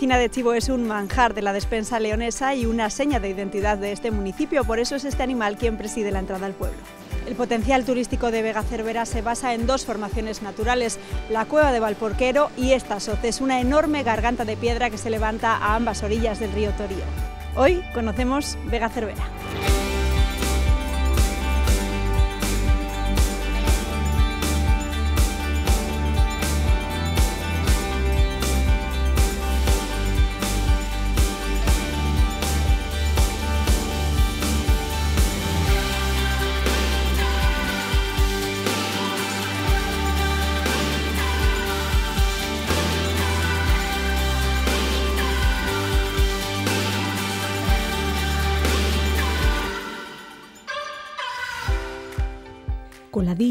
piscina de chivo es un manjar de la despensa leonesa y una seña de identidad de este municipio, por eso es este animal quien preside la entrada al pueblo. El potencial turístico de Vega Cervera se basa en dos formaciones naturales, la cueva de Valporquero y esta es una enorme garganta de piedra que se levanta a ambas orillas del río Torío. Hoy conocemos Vega Cervera.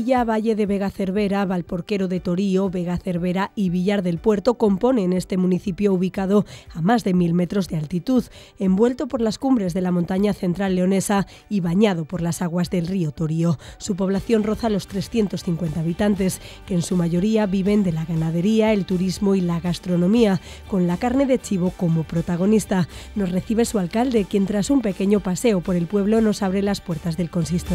Valle de Vega Cervera, Valporquero de Torío, Vega Cervera y Villar del Puerto componen este municipio ubicado a más de mil metros de altitud, envuelto por las cumbres de la montaña central leonesa y bañado por las aguas del río Torío. Su población roza los 350 habitantes, que en su mayoría viven de la ganadería, el turismo y la gastronomía, con la carne de chivo como protagonista. Nos recibe su alcalde, quien tras un pequeño paseo por el pueblo nos abre las puertas del consistorio.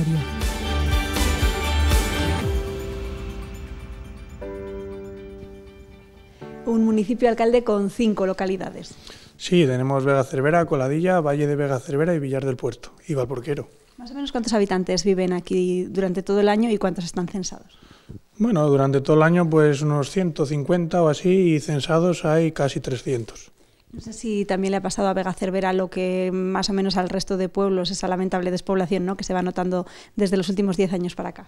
un municipio alcalde con cinco localidades. Sí, tenemos Vega Cervera, Coladilla, Valle de Vega Cervera y Villar del Puerto y Valporquero. Más o menos cuántos habitantes viven aquí durante todo el año y cuántos están censados. Bueno, durante todo el año pues unos 150 o así y censados hay casi 300. No sé si también le ha pasado a Vega Cervera lo que más o menos al resto de pueblos, esa lamentable despoblación ¿no? que se va notando desde los últimos 10 años para acá.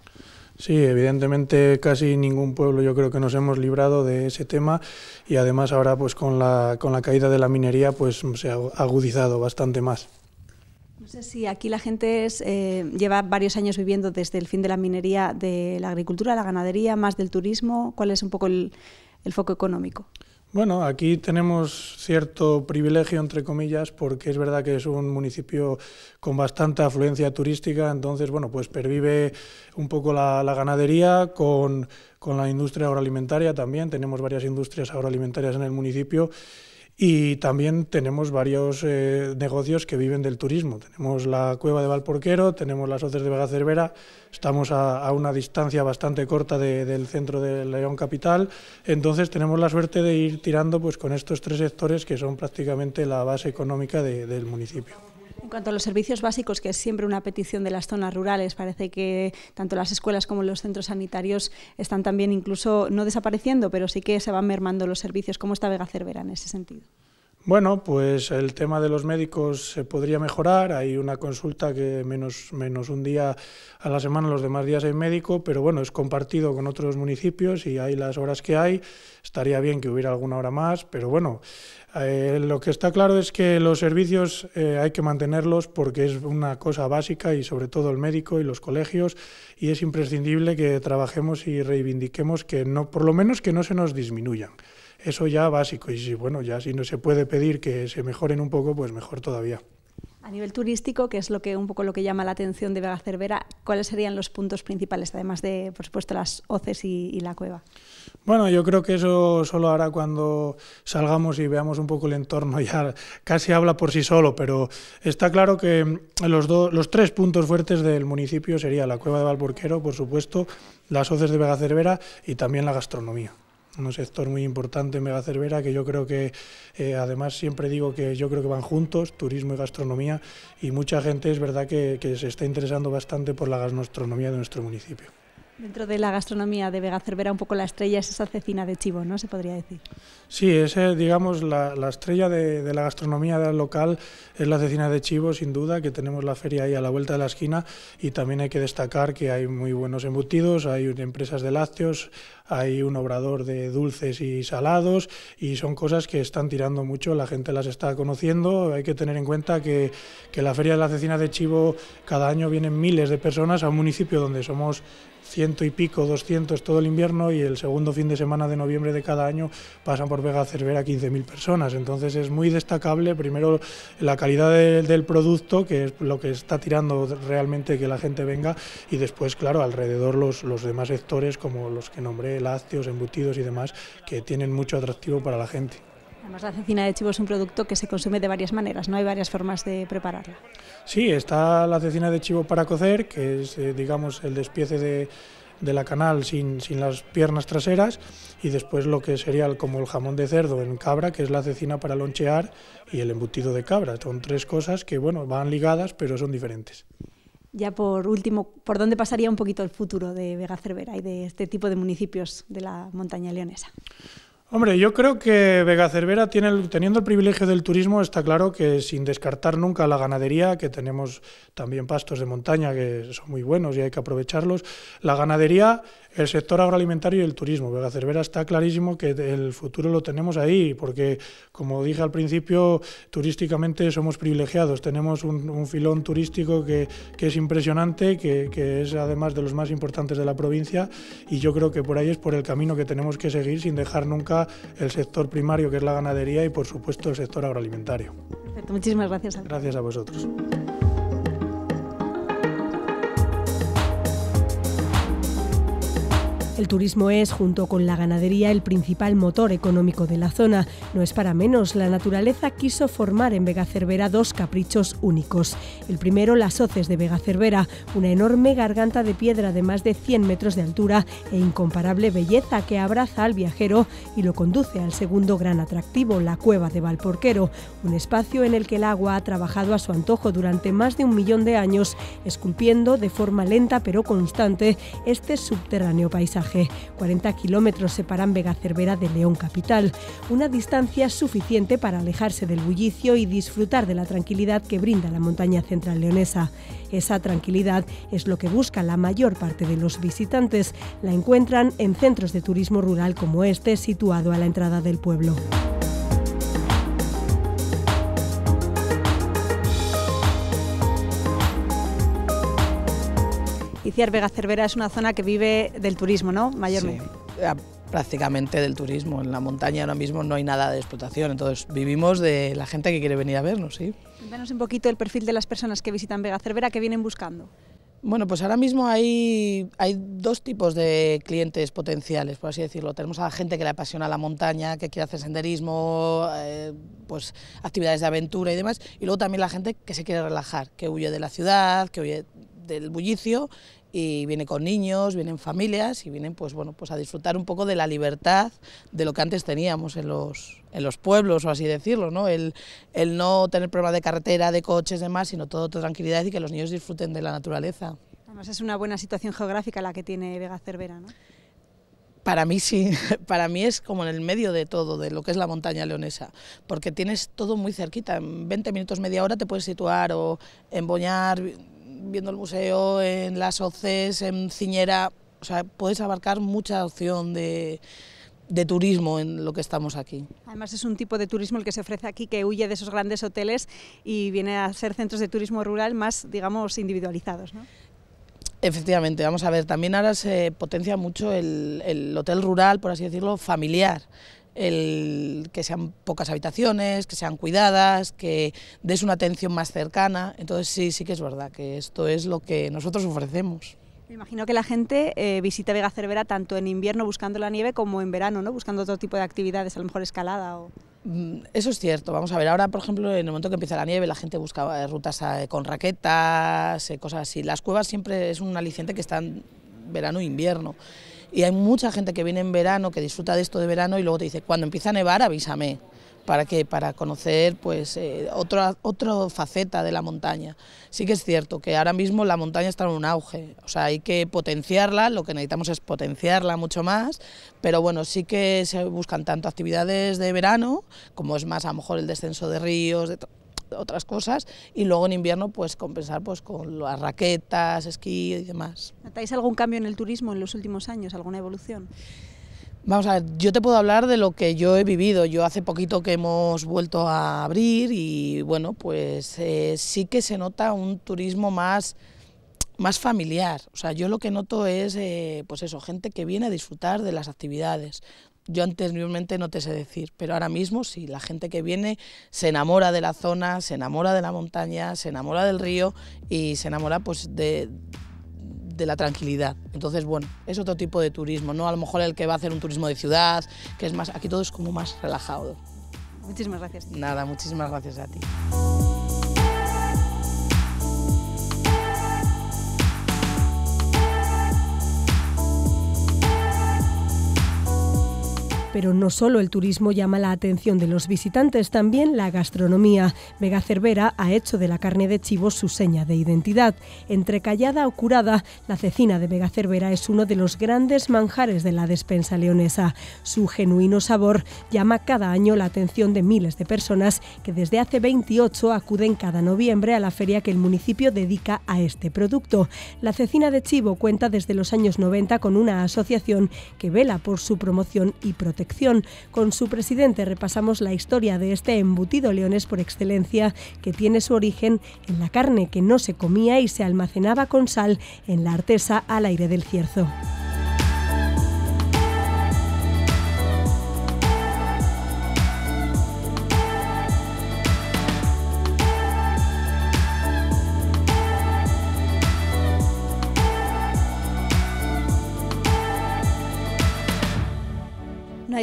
Sí, evidentemente casi ningún pueblo yo creo que nos hemos librado de ese tema y además ahora pues con la, con la caída de la minería pues se ha agudizado bastante más. No sé si aquí la gente eh, lleva varios años viviendo desde el fin de la minería de la agricultura, la ganadería, más del turismo. ¿Cuál es un poco el foco económico? Bueno, aquí tenemos cierto privilegio, entre comillas, porque es verdad que es un municipio con bastante afluencia turística, entonces, bueno, pues pervive un poco la, ganadería con, con la industria agroalimentaria también, tenemos varias industrias agroalimentarias en el municipio y también tenemos varios eh, negocios que viven del turismo. Tenemos la cueva de Valporquero, tenemos las hoces de Vega Cervera, estamos a, una distancia bastante corta del centro de León Capital. Entonces tenemos la suerte de ir tirando pues, con estos tres sectores que son prácticamente la base económica del municipio. En cuanto a los servicios básicos, que es siempre una petición de las zonas rurales, parece que tanto las escuelas como los centros sanitarios están también incluso no desapareciendo, pero sí que se van mermando los servicios. ¿Cómo está Vega Cervera en ese sentido? Bueno, pues el tema de los médicos se podría mejorar. Hay una consulta que menos, menos un día a la semana, los demás días hay médico, pero bueno, es compartido con otros municipios y hay las horas que hay. Estaría bien que hubiera alguna hora más, pero bueno, eh, lo que está claro es que los servicios eh, hay que mantenerlos porque es una cosa básica y sobre todo el médico y los colegios y es imprescindible que trabajemos y reivindiquemos que no, por lo menos que no se nos disminuyan eso ya básico. Y si, bueno, ya si no se puede pedir que se mejoren un poco, pues mejor todavía. A nivel turístico, que es lo que un poco lo que llama la atención de Vega Cervera, ¿cuáles serían los puntos principales, además de, por supuesto, las hoces y, la cueva? Bueno, yo creo que eso solo hará cuando salgamos y veamos un poco el entorno ya casi habla por sí solo, pero está claro que los, dos los tres puntos fuertes del municipio sería la cueva de Valburquero, por supuesto, las hoces de Vega Cervera y también la gastronomía un sector muy importante en Cervera... que yo creo que, eh, además siempre digo que yo creo que van juntos, turismo y gastronomía, y mucha gente es verdad que, se está interesando bastante por la gastronomía de nuestro municipio. Dentro de la gastronomía de Vega Cervera, un poco la estrella es esa cecina de chivo, ¿no? Se podría decir. Sí, es, digamos, la, estrella de, de, la gastronomía local es la cecina de chivo, sin duda, que tenemos la feria ahí a la vuelta de la esquina y también hay que destacar que hay muy buenos embutidos, hay empresas de lácteos, hay un obrador de dulces y salados y son cosas que están tirando mucho, la gente las está conociendo, hay que tener en cuenta que, que la Feria de la Cecina de Chivo cada año vienen miles de personas a un municipio donde somos ciento y pico, doscientos todo el invierno y el segundo fin de semana de noviembre de cada año pasan por Vega Cervera 15.000 personas. Entonces es muy destacable, primero, la calidad del producto, que es lo que está tirando realmente que la gente venga, y después, claro, alrededor los, los demás sectores como los que nombré lácteos, embutidos y demás, que tienen mucho atractivo para la gente. Además, la cecina de chivo es un producto que se consume de varias maneras, ¿no? Hay varias formas de prepararla. Sí, está la cecina de chivo para cocer, que es, eh, digamos, el despiece de, de la canal sin, sin, las piernas traseras y después lo que sería como el jamón de cerdo en cabra, que es la cecina para lonchear y el embutido de cabra. Son tres cosas que, bueno, van ligadas pero son diferentes ya por último, por dónde pasaría un poquito el futuro de Vega Cervera y de este tipo de municipios de la montaña leonesa. Hombre, yo creo que Vega Cervera, tiene teniendo el privilegio del turismo, está claro que sin descartar nunca la ganadería, que tenemos también pastos de montaña que son muy buenos y hay que aprovecharlos, la ganadería, el sector agroalimentario y el turismo. Vega Cervera está clarísimo que el futuro lo tenemos ahí, porque como dije al principio, turísticamente somos privilegiados, tenemos un, filón turístico que, que es impresionante, que, que es además de los más importantes de la provincia, y yo creo que por ahí es por el camino que tenemos que seguir sin dejar nunca el sector primario, que es la ganadería, y por supuesto el sector agroalimentario. Perfecto, muchísimas gracias. Gracias a vosotros. El turismo es, junto con la ganadería, el principal motor económico de la zona. No es para menos, la naturaleza quiso formar en Vega Cervera dos caprichos únicos. El primero, las hoces de Vega Cervera, una enorme garganta de piedra de más de 100 metros de altura e incomparable belleza que abraza al viajero y lo conduce al segundo gran atractivo, la cueva de Valporquero, un espacio en el que el agua ha trabajado a su antojo durante más de un millón de años, esculpiendo de forma lenta pero constante este subterráneo paisaje. 40 kilómetros separan Vega Cervera de León Capital, una distancia suficiente para alejarse del bullicio y disfrutar de la tranquilidad que brinda la montaña central leonesa. Esa tranquilidad es lo que busca la mayor parte de los visitantes. La encuentran en centros de turismo rural como este, situado a la entrada del pueblo. Vega Cervera es una zona que vive del turismo, ¿no? Mayormente. Eh, prácticamente del turismo. En la montaña ahora mismo no hay nada de explotación, entonces vivimos de la gente que quiere venir a vernos, sí. Cuéntanos un poquito el perfil de las personas que visitan Vega Cervera, que vienen buscando. Bueno, pues ahora mismo hay, hay, dos tipos de clientes potenciales, por así decirlo. Tenemos a la gente que le apasiona la montaña, que quiere hacer senderismo, eh, pues actividades de aventura y demás. Y luego también la gente que se quiere relajar, que huye de la ciudad, que huye del bullicio y viene con niños, vienen familias y vienen pues bueno, pues a disfrutar un poco de la libertad de lo que antes teníamos en los, en los pueblos, o así decirlo, ¿no? El, no tener problemas de carretera, de coches, demás, sino todo, toda tranquilidad y que los niños disfruten de la naturaleza. Además es una buena situación geográfica la que tiene Vega Cervera, ¿no? Para mí sí, para mí es como en el medio de todo, de lo que es la montaña leonesa, porque tienes todo muy cerquita, en 20 minutos, media hora te puedes situar o emboñar viendo el museo, en las OCEs, en Ciñera, o sea, puedes abarcar mucha opción de, de turismo en lo que estamos aquí. Además es un tipo de turismo el que se ofrece aquí que huye de esos grandes hoteles y viene a ser centros de turismo rural más, digamos, individualizados, ¿no? Efectivamente, vamos a ver, también ahora se potencia mucho el, el hotel rural, por así decirlo, familiar el que sean pocas habitaciones, que sean cuidadas, que des una atención más cercana. Entonces sí, sí que es verdad que esto es lo que nosotros ofrecemos. Me imagino que la gente eh, visita Vega Cervera tanto en invierno buscando la nieve como en verano, ¿no? Buscando otro tipo de actividades, a lo mejor escalada mm, Eso es cierto, vamos a ver, ahora por ejemplo en el momento que empieza la nieve la gente busca eh, rutas eh, con raquetas, cosas así. Las cuevas siempre es un aliciente que están verano e invierno. Y hay mucha gente que viene en verano, que disfruta de esto de verano y luego te dice, cuando empieza a nevar avísame. ¿Para qué? Para conocer pues, eh, otra, faceta de la montaña. Sí que es cierto que ahora mismo la montaña está en un auge, o sea, hay que potenciarla, lo que necesitamos es potenciarla mucho más, pero bueno, sí que se buscan tanto actividades de verano, como es más a lo mejor el descenso de ríos, de otras cosas y luego en invierno pues compensar pues con las raquetas, esquí y demás. ¿Notáis algún cambio en el turismo en los últimos años, alguna evolución? Vamos a ver, yo te puedo hablar de lo que yo he vivido. Yo hace poquito que hemos vuelto a abrir y bueno, pues eh, sí que se nota un turismo más más familiar. O sea, yo lo que noto es, eh, pues eso, gente que viene a disfrutar de las actividades, yo anteriormente no te sé decir, pero ahora mismo sí, la gente que viene se enamora de la zona, se enamora de la montaña, se enamora del río y se enamora pues de, de la tranquilidad. Entonces, bueno, es otro tipo de turismo, no a lo mejor el que va a hacer un turismo de ciudad, que es más, aquí todo es como más relajado. Muchísimas gracias. Nada, muchísimas gracias a ti. Pero no solo el turismo llama la atención de los visitantes, también la gastronomía. Vega Cervera ha hecho de la carne de chivo su seña de identidad. Entre callada o curada, la cecina de Vega Cervera es uno de los grandes manjares de la despensa leonesa. Su genuino sabor llama cada año la atención de miles de personas que desde hace 28 acuden cada noviembre a la feria que el municipio dedica a este producto. La cecina de chivo cuenta desde los años 90 con una asociación que vela por su promoción y protección con su presidente repasamos la historia de este embutido leones por excelencia que tiene su origen en la carne que no se comía y se almacenaba con sal en la artesa al aire del cierzo.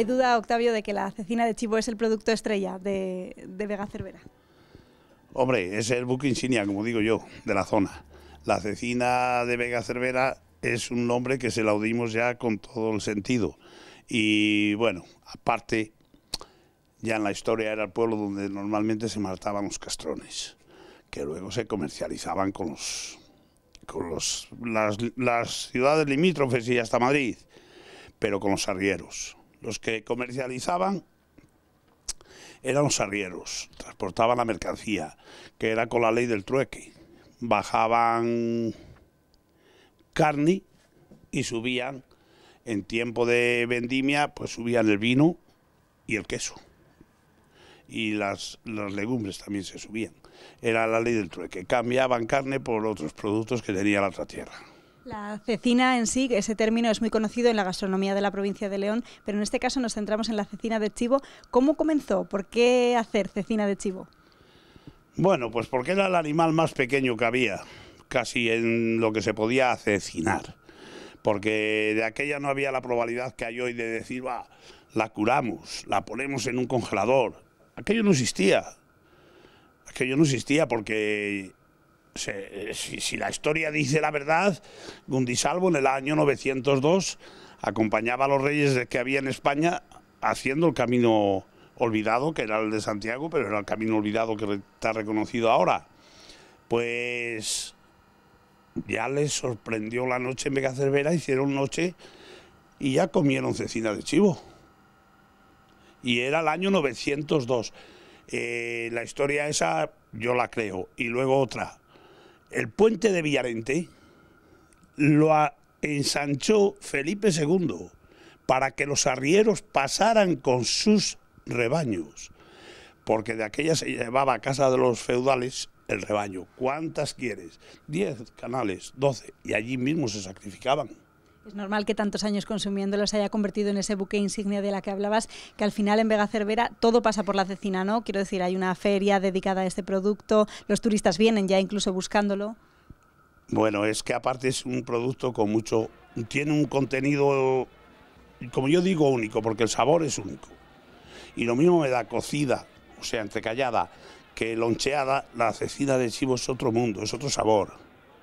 duda, Octavio, de que la cecina de chivo es el producto estrella de, Vega Cervera. Hombre, es el buque insignia, como digo yo, de la zona. La cecina de Vega Cervera es un nombre que se la oímos ya con todo el sentido. Y bueno, aparte, ya en la historia era el pueblo donde normalmente se mataban los castrones, que luego se comercializaban con los con las ciudades limítrofes y hasta Madrid, pero con los arrieros. Los que comercializaban eran los arrieros, transportaban la mercancía, que era con la ley del trueque. Bajaban carne y subían, en tiempo de vendimia, pues subían el vino y el queso. Y las, las legumbres también se subían. Era la ley del trueque. Cambiaban carne por otros productos que tenía la otra tierra. La cecina en sí, ese término es muy conocido en la gastronomía de la provincia de León, pero en este caso nos centramos en la cecina de chivo. ¿Cómo comenzó? ¿Por qué hacer cecina de chivo? Bueno, pues porque era el animal más pequeño que había, casi en lo que se podía cecinar. Porque de aquella no había la probabilidad que hay hoy de decir, va, la curamos, la ponemos en un congelador. Aquello no existía. Aquello no existía porque si, la historia dice la verdad, Gundisalvo en el año 902 acompañaba a los reyes que había en España haciendo el camino olvidado, que era el de Santiago, pero era el camino olvidado que está reconocido ahora. Pues ya les sorprendió la noche en Vega Cervera, hicieron noche y ya comieron cecina de chivo. Y era el año 902. Eh, la historia esa yo la creo. Y luego otra, el puente de Villarente lo ensanchó Felipe II para que los arrieros pasaran con sus rebaños, porque de aquella se llevaba a casa de los feudales el rebaño. ¿Cuántas quieres? Diez canales, doce, y allí mismo se sacrificaban. Es normal que tantos años consumiéndolo se haya convertido en ese buque insignia de la que hablabas, que al final en Vega Cervera todo pasa por la cecina, ¿no? Quiero decir, hay una feria dedicada a este producto, los turistas vienen ya incluso buscándolo. Bueno, es que aparte es un producto con mucho, tiene un contenido, como yo digo, único, porque el sabor es único. Y lo mismo me da cocida, o sea, entrecallada, que loncheada, la cecina de chivo es otro mundo, es otro sabor.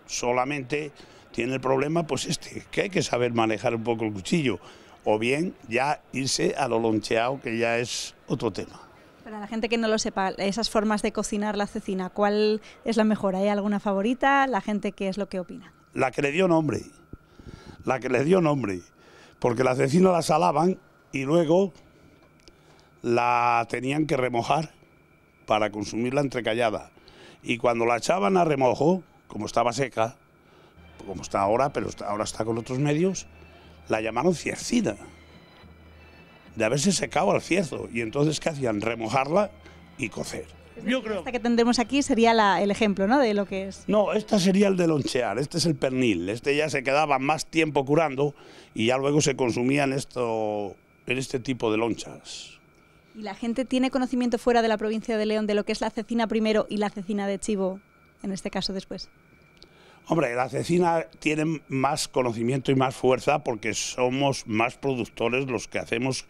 Solamente tiene el problema pues este, que hay que saber manejar un poco el cuchillo, o bien ya irse a lo loncheado, que ya es otro tema. Para la gente que no lo sepa, esas formas de cocinar la cecina, ¿cuál es la mejor? ¿Hay alguna favorita? ¿La gente qué es lo que opina? La que le dio nombre, la que le dio nombre, porque la cecina la salaban y luego la tenían que remojar para consumirla entrecallada. Y cuando la echaban a remojo, como estaba seca, como está ahora, pero ahora está con otros medios, la llamaron ciercida, de haberse secado al cierzo. Y entonces, ¿qué hacían? Remojarla y cocer. Yo creo. Esta que tendremos aquí sería el ejemplo, ¿no? De lo que es. No, esta sería el de lonchear, este es el pernil. Este ya se quedaba más tiempo curando y ya luego se consumía esto, en este tipo de lonchas. ¿Y la gente tiene conocimiento fuera de la provincia de León de lo que es la cecina primero y la cecina de chivo, en este caso después? Hombre, la cecina tiene más conocimiento y más fuerza porque somos más productores los que hacemos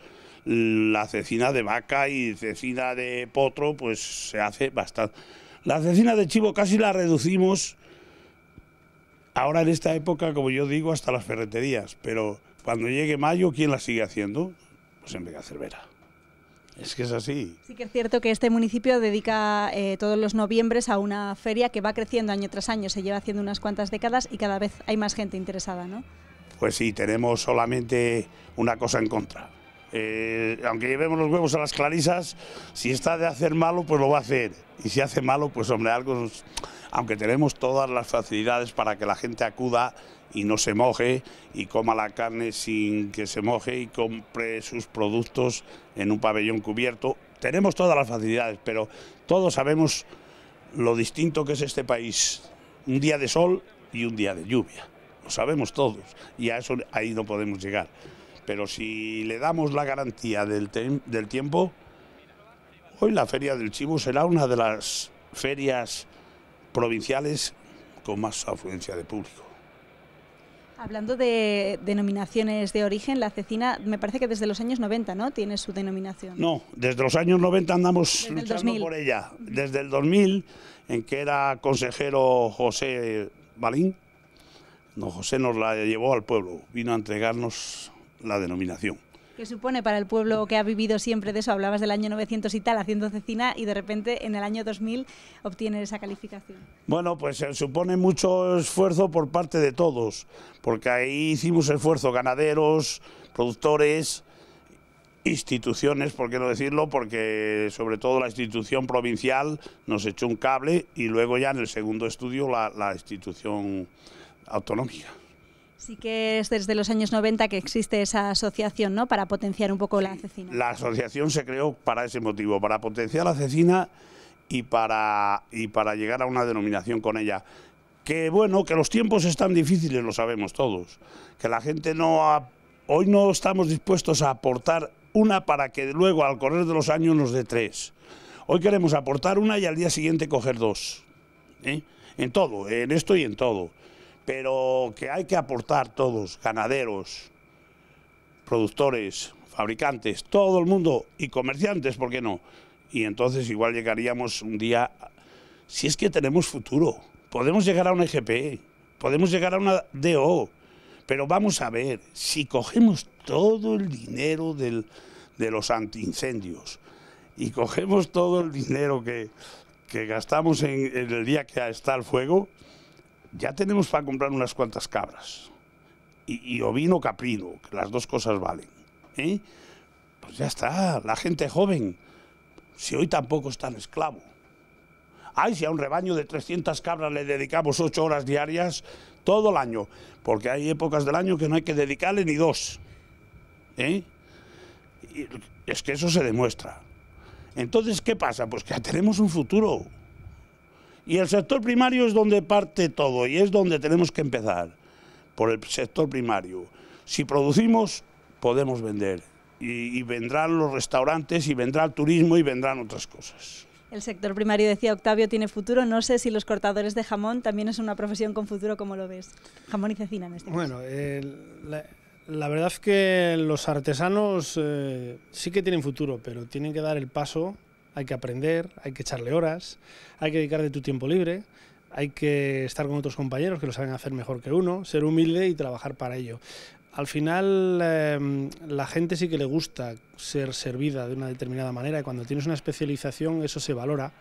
la cecina de vaca y cecina de potro, pues se hace bastante. La cecina de chivo casi la reducimos ahora en esta época, como yo digo, hasta las ferreterías, pero cuando llegue mayo, ¿quién la sigue haciendo? Pues en Vega Cervera. Es que es así. Sí que es cierto que este municipio dedica eh, todos los noviembres a una feria que va creciendo año tras año, se lleva haciendo unas cuantas décadas y cada vez hay más gente interesada, ¿no? Pues sí, tenemos solamente una cosa en contra, eh, aunque llevemos los huevos a las clarisas, si está de hacer malo, pues lo va a hacer. Y si hace malo, pues hombre, algo, aunque tenemos todas las facilidades para que la gente acuda y no se moje y coma la carne sin que se moje y compre sus productos en un pabellón cubierto. Tenemos todas las facilidades, pero todos sabemos lo distinto que es este país. Un día de sol y un día de lluvia. Lo sabemos todos y a eso ahí no podemos llegar. Pero si le damos la garantía del, del tiempo, hoy la Feria del Chivo será una de las ferias provinciales con más afluencia de público. Hablando de denominaciones de origen, la cecina me parece que desde los años 90, ¿no? Tiene su denominación. No, desde los años 90 andamos luchando por ella. Desde el 2000, en que era consejero José Balín, no, José nos la llevó al pueblo, vino a entregarnos la denominación. ¿Qué supone para el pueblo que ha vivido siempre de eso? Hablabas del año 900 y tal haciendo cecina y de repente en el año 2000 obtiene esa calificación. Bueno, pues eh, supone mucho esfuerzo por parte de todos, porque ahí hicimos esfuerzo ganaderos, productores, instituciones, por qué no decirlo, porque sobre todo la institución provincial nos echó un cable y luego ya en el segundo estudio la institución autonómica. Sí que es desde los años 90 que existe esa asociación, ¿no? Para potenciar un poco la cecina. La asociación se creó para ese motivo, para potenciar la cecina y para, para llegar a una denominación con ella. Que bueno, que los tiempos están difíciles, lo sabemos todos. Que la gente no... hoy no estamos dispuestos a aportar una para que luego al correr de los años nos dé tres. Hoy queremos aportar una y al día siguiente coger dos. ¿eh? En todo, en esto y en todo pero que hay que aportar todos, ganaderos, productores, fabricantes, todo el mundo y comerciantes, ¿por qué no? Y entonces igual llegaríamos un día, si es que tenemos futuro, podemos llegar a un EGP, podemos llegar a una DO, pero vamos a ver, si cogemos todo el dinero de los antiincendios y cogemos todo el dinero que, gastamos en el día que está el fuego, ya tenemos para comprar unas cuantas cabras y, ovino caprino, que las dos cosas valen. ¿eh? Pues ya está, la gente joven, si hoy tampoco es tan esclavo. Ay, si a un rebaño de 300 cabras le dedicamos 8 horas diarias todo el año, porque hay épocas del año que no hay que dedicarle ni dos. ¿eh? es que eso se demuestra. Entonces, ¿qué pasa? Pues que tenemos un futuro. Y el sector primario es donde parte todo y es donde tenemos que empezar, por el sector primario. Si producimos, podemos vender. Y, vendrán los restaurantes, y vendrá el turismo, y vendrán otras cosas. El sector primario, decía Octavio, tiene futuro. No sé si los cortadores de jamón también es una profesión con futuro, como lo ves. Jamón y cecina, en este Bueno, la, verdad es que los artesanos eh, sí que tienen futuro, pero tienen que dar el paso hay que aprender, hay que echarle horas, hay que dedicar de tu tiempo libre, hay que estar con otros compañeros que lo saben hacer mejor que uno, ser humilde y trabajar para ello. Al final em, la gente sí que le gusta ser servida de una determinada manera. Y cuando tienes una especialización, eso se valora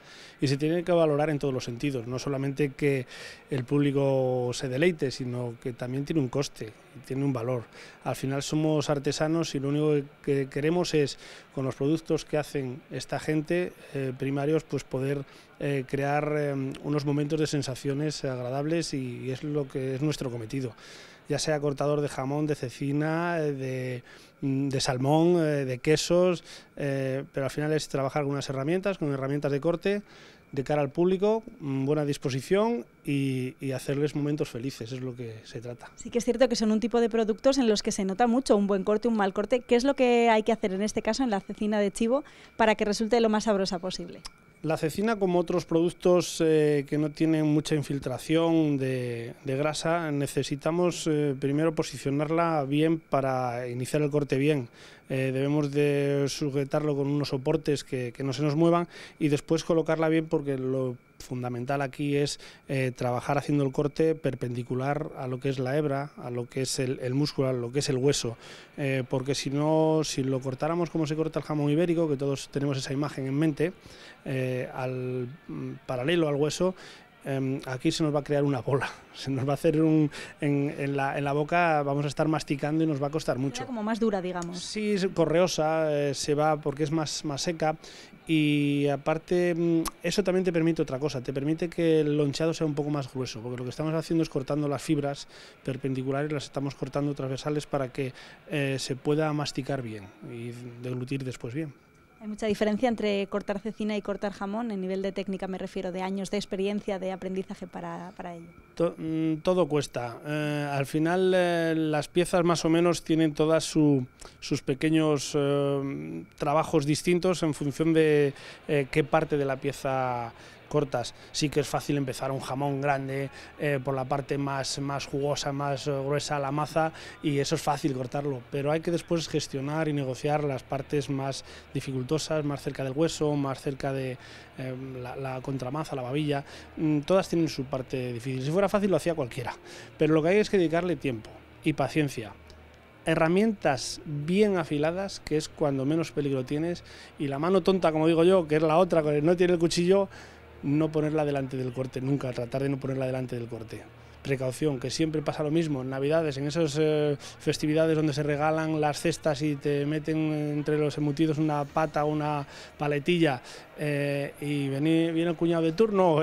y se tiene que valorar en todos los sentidos. No solamente que el público se deleite, sino que también tiene un coste, tiene un valor. Al final somos artesanos y lo único que queremos es, con los productos que hacen esta gente, eh, primarios, pues poder eh, crear eh, unos momentos de sensaciones agradables y es lo que es nuestro cometido. Ya sea cortador de jamón, de cecina, de Mm, de salmón, eh, de quesos, eh, pero al final es trabajar algunas herramientas, con herramientas de corte, de cara al público, mm, buena disposición y, y, hacerles momentos felices, es lo que se trata. Sí que es cierto que son un tipo de productos en los que se nota mucho un buen corte, un mal corte. ¿Qué es lo que hay que hacer en este caso en la cecina de chivo para que resulte lo más sabrosa posible? La cecina, como otros productos eh, que no tienen mucha infiltración de, grasa, necesitamos eh, primero posicionarla bien para iniciar el corte bien. Eh, debemos de sujetarlo con unos soportes que, no se nos muevan y después colocarla bien porque lo fundamental aquí es eh, trabajar haciendo el corte perpendicular a lo que es la hebra, a lo que es el, músculo, a lo que es el hueso, eh, porque si no, si lo cortáramos como se corta el jamón ibérico, que todos tenemos esa imagen en mente, al mm, paralelo al hueso, Em, aquí se nos va a crear una bola, se nos va a hacer un... En, la, boca vamos a estar masticando y nos va a costar mucho. Como más dura, digamos. Sí, correosa, eh, se va porque es más, más seca y aparte mm, eso también te permite otra cosa, te permite que el lonchado sea un poco más grueso, porque lo que estamos haciendo es cortando las fibras perpendiculares, las estamos cortando transversales para que eh, se pueda masticar bien y deglutir después bien. Hay mucha diferencia entre cortar cecina y cortar jamón, en nivel de técnica me refiero, de años de experiencia, de aprendizaje para, ello. Mm, todo cuesta. Eh, al final eh, las piezas más o menos tienen todas sus pequeños eh, trabajos distintos en función de qué parte de la pieza cortas, sí que es fácil empezar un jamón grande eh, por la parte más, más jugosa, más eh, gruesa, la maza, y eso es fácil cortarlo, pero hay que después gestionar y negociar las partes más dificultosas, más cerca del hueso, más cerca de em, la, la, contramaza, la babilla, mm, todas tienen su parte difícil. Si fuera fácil lo hacía cualquiera, pero lo que hay es que dedicarle tiempo y paciencia herramientas bien afiladas, que es cuando menos peligro tienes, y la mano tonta, como digo yo, que es la otra, que no tiene el cuchillo, no ponerla delante del corte, nunca, tratar de no ponerla delante del corte. Precaución, que siempre pasa lo mismo en Navidades, en esas eh, festividades donde se regalan las cestas y te meten entre los embutidos una pata, una paletilla, eh, y viene, el cuñado de turno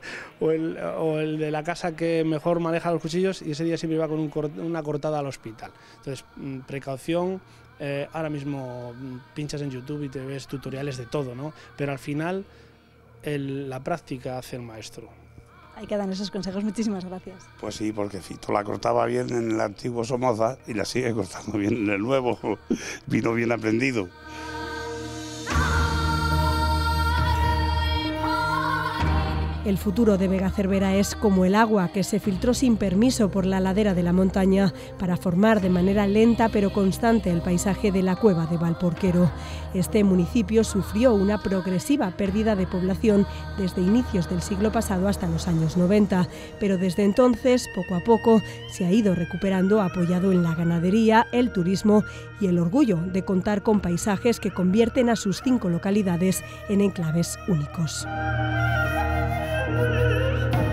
o el, de la casa que mejor maneja los cuchillos y ese día siempre va con una cortada al hospital. Entonces, mm, precaución, eh, ahora mismo mm, pinchas en YouTube y te ves tutoriales de todo, ¿no? Pero al final la práctica hace el maestro. Hay que dar esos consejos, muchísimas gracias. Pues sí, porque Fito la cortaba bien en el antiguo Somoza y la sigue cortando bien en el nuevo. Vino bien aprendido. El futuro de Vega Cervera es como el agua que se filtró sin permiso por la ladera de la montaña para formar de manera lenta pero constante el paisaje de la cueva de Valporquero. Este municipio sufrió una progresiva pérdida de población desde inicios del siglo pasado hasta los años 90, pero desde entonces, poco a poco, se ha ido recuperando apoyado en la ganadería, el turismo y el orgullo de contar con paisajes que convierten a sus cinco localidades en enclaves únicos. Música